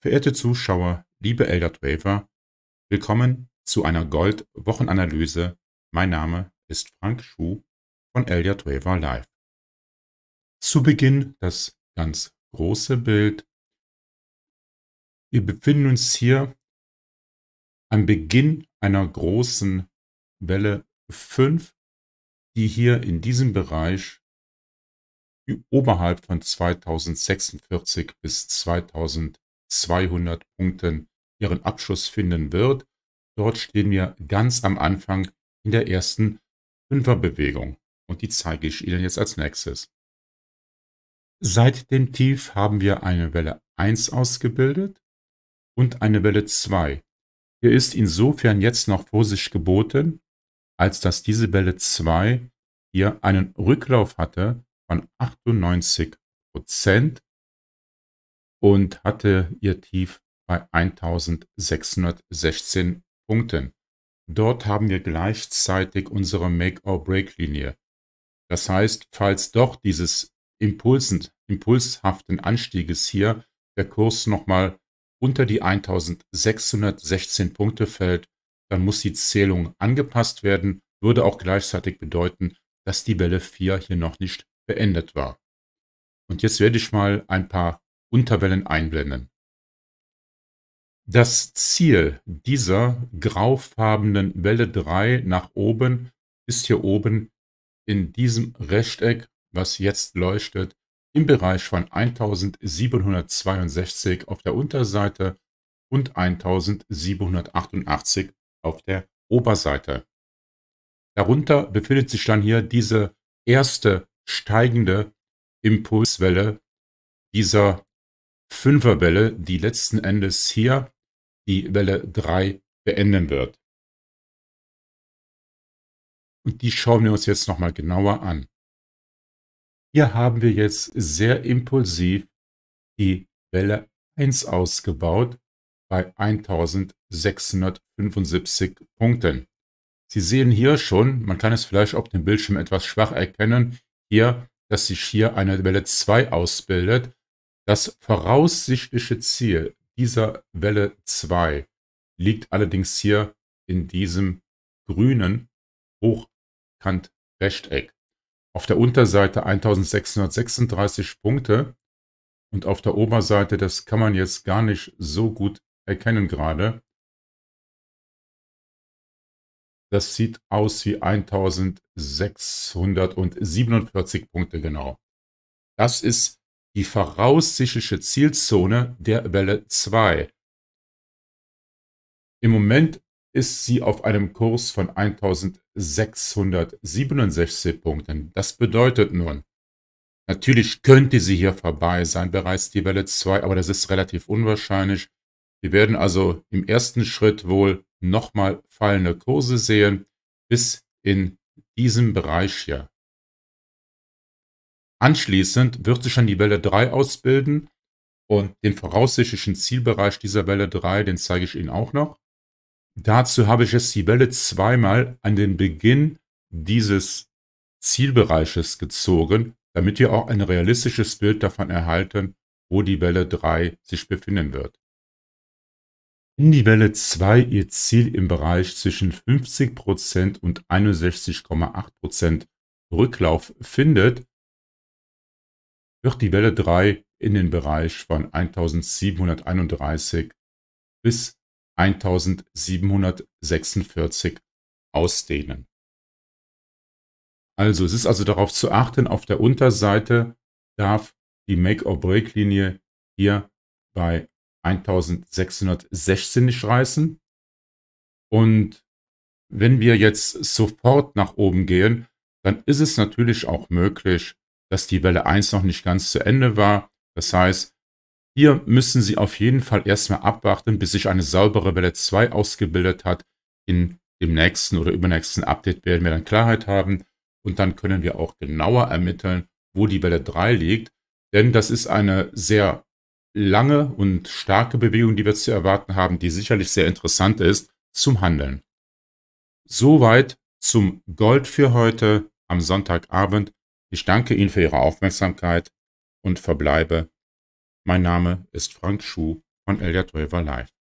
Verehrte Zuschauer, liebe Elder Waver, willkommen zu einer Gold-Wochenanalyse. Mein Name ist Frank Schuh von Elder Waver Live. Zu Beginn das ganz große Bild. Wir befinden uns hier am Beginn einer großen Welle 5, die hier in diesem Bereich oberhalb von 2046 bis 2000 200 Punkten ihren Abschluss finden wird. Dort stehen wir ganz am Anfang in der ersten Fünferbewegung und die zeige ich Ihnen jetzt als nächstes. Seit dem Tief haben wir eine Welle 1 ausgebildet und eine Welle 2. Hier ist insofern jetzt noch Vorsicht geboten, als dass diese Welle 2 hier einen Rücklauf hatte von 98 Prozent und hatte ihr Tief bei 1616 Punkten. Dort haben wir gleichzeitig unsere Make-or-Break-Linie. Das heißt, falls doch dieses Impulsen, impulshaften Anstieges hier der Kurs nochmal unter die 1616 Punkte fällt, dann muss die Zählung angepasst werden, würde auch gleichzeitig bedeuten, dass die Welle 4 hier noch nicht beendet war. Und jetzt werde ich mal ein paar Unterwellen einblenden. Das Ziel dieser graufarbenen Welle 3 nach oben ist hier oben in diesem Rechteck, was jetzt leuchtet, im Bereich von 1762 auf der Unterseite und 1788 auf der Oberseite. Darunter befindet sich dann hier diese erste steigende Impulswelle dieser Fünferwelle, die letzten Endes hier die Welle 3 beenden wird. Und die schauen wir uns jetzt nochmal genauer an. Hier haben wir jetzt sehr impulsiv die Welle 1 ausgebaut bei 1675 Punkten. Sie sehen hier schon, man kann es vielleicht auf dem Bildschirm etwas schwach erkennen, hier, dass sich hier eine Welle 2 ausbildet. Das voraussichtliche Ziel dieser Welle 2 liegt allerdings hier in diesem grünen Hochkant-Rechteck. Auf der Unterseite 1636 Punkte und auf der Oberseite, das kann man jetzt gar nicht so gut erkennen gerade. Das sieht aus wie 1647 Punkte genau. Das ist die voraussichtliche Zielzone der Welle 2. Im Moment ist sie auf einem Kurs von 1667 Punkten. Das bedeutet nun, natürlich könnte sie hier vorbei sein, bereits die Welle 2, aber das ist relativ unwahrscheinlich. Wir werden also im ersten Schritt wohl nochmal fallende Kurse sehen, bis in diesem Bereich hier. Anschließend wird sich dann die Welle 3 ausbilden und den voraussichtlichen Zielbereich dieser Welle 3, den zeige ich Ihnen auch noch. Dazu habe ich jetzt die Welle zweimal an den Beginn dieses Zielbereiches gezogen, damit ihr auch ein realistisches Bild davon erhalten, wo die Welle 3 sich befinden wird. In die Welle 2 ihr Ziel im Bereich zwischen 50% und 61,8% Rücklauf findet, wird die Welle 3 in den Bereich von 1731 bis 1746 ausdehnen. Also es ist also darauf zu achten, auf der Unterseite darf die Make-or-Break-Linie hier bei 1616 nicht reißen. Und wenn wir jetzt sofort nach oben gehen, dann ist es natürlich auch möglich, dass die Welle 1 noch nicht ganz zu Ende war. Das heißt, hier müssen Sie auf jeden Fall erstmal abwarten, bis sich eine saubere Welle 2 ausgebildet hat. In dem nächsten oder übernächsten Update werden wir dann Klarheit haben und dann können wir auch genauer ermitteln, wo die Welle 3 liegt. Denn das ist eine sehr lange und starke Bewegung, die wir zu erwarten haben, die sicherlich sehr interessant ist zum Handeln. Soweit zum Gold für heute am Sonntagabend. Ich danke Ihnen für Ihre Aufmerksamkeit und verbleibe. Mein Name ist Frank Schuh von Elder Teuer Live.